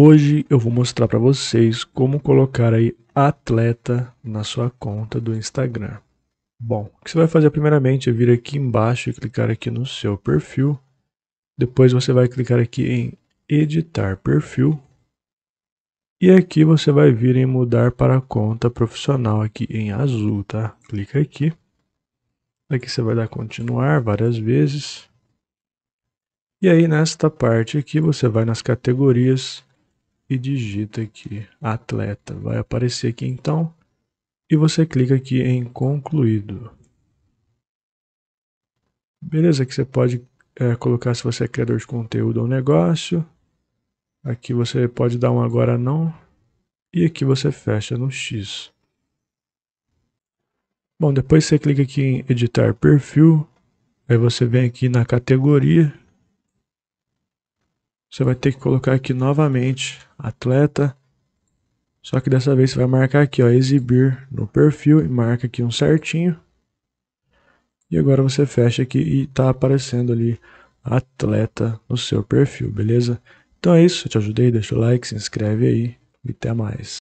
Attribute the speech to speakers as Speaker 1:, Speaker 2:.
Speaker 1: Hoje eu vou mostrar para vocês como colocar aí atleta na sua conta do Instagram. Bom, o que você vai fazer primeiramente é vir aqui embaixo e clicar aqui no seu perfil. Depois você vai clicar aqui em editar perfil. E aqui você vai vir em mudar para conta profissional aqui em azul, tá? Clica aqui. Aqui você vai dar continuar várias vezes. E aí nesta parte aqui você vai nas categorias e digita aqui atleta. Vai aparecer aqui então e você clica aqui em concluído. Beleza, que você pode é, colocar se você é criador de conteúdo ou negócio. Aqui você pode dar um agora não e aqui você fecha no X. Bom, depois você clica aqui em editar perfil, aí você vem aqui na categoria você vai ter que colocar aqui novamente atleta. Só que dessa vez você vai marcar aqui, ó, exibir no perfil e marca aqui um certinho. E agora você fecha aqui e tá aparecendo ali atleta no seu perfil, beleza? Então é isso, eu te ajudei, deixa o like, se inscreve aí e até mais.